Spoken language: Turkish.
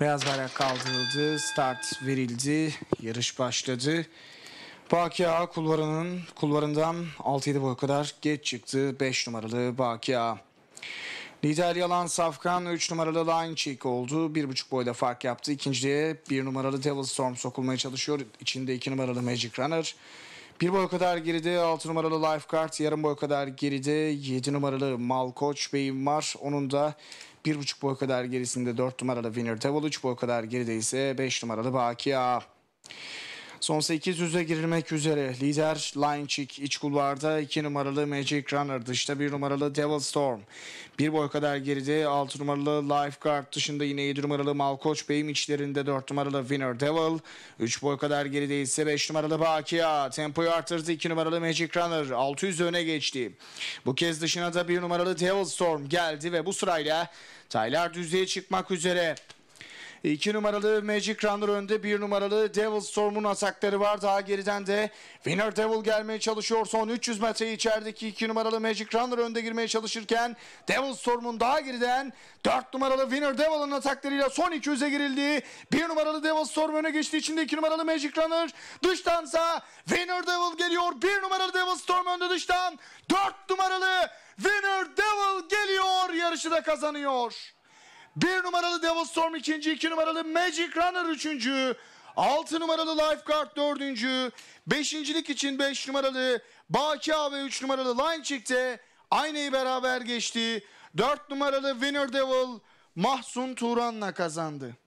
Beyaz bayrak kaldırıldı, start verildi, yarış başladı. Bakia kulvarının kulvarından 6-7 boy kadar geç çıktı 5 numaralı Bakia. Lider Yalan Safkan 3 numaralı Line Cheek oldu. 1,5 boyda fark yaptı. İkinciye 1 numaralı Devil Storm sokulmaya çalışıyor. İçinde 2 numaralı Magic Runner. 1 boy kadar geride 6 numaralı Lifeguard. Yarım boy kadar geride 7 numaralı Malkoç Beyim var. Onun da bir buçuk boy kadar gerisinde 4 numaralı Winner Tevol, 3 boy kadar geride ise 5 numaralı Bakia. Son 800'e girilmek üzere lider line Lionchick iç kulvarda 2 numaralı Magic Runner dışta 1 numaralı Devil Storm. Bir boy kadar geride 6 numaralı Lifeguard dışında yine 7 numaralı Malkoç Bey'im içlerinde 4 numaralı Winner Devil. 3 boy kadar geride ise 5 numaralı Bakia tempoyu artırdı 2 numaralı Magic Runner 600 öne geçti. Bu kez dışına da 1 numaralı Devil Storm geldi ve bu sırayla Taylar düzeye çıkmak üzere. 2 e, numaralı Magic Runner önde. 1 numaralı Devil Storm'un atakları var. Daha geriden de Winner Devil gelmeye çalışıyor. Son 300 metre içerideki 2 numaralı Magic Runner önde girmeye çalışırken Devil Storm'un daha geriden 4 numaralı Winner Devil'ın ataklarıyla son 200'e girildi. 1 numaralı Devil Storm öne geçti. İçinde de 2 numaralı Magic Runner dıştansa Winner Devil geliyor. 1 numaralı Devil Storm önde dıştan. 4 numaralı Winner Devil geliyor. Yarışı da kazanıyor. Bir numaralı Devil Storm, ikinci, iki numaralı Magic Runner üçüncü, altı numaralı Lifeguard dördüncü, beşincilik için beş numaralı Baki ve üç numaralı Line çıktı. Aynayı beraber geçti. Dört numaralı Winner Devil Mahsun Turan'la kazandı.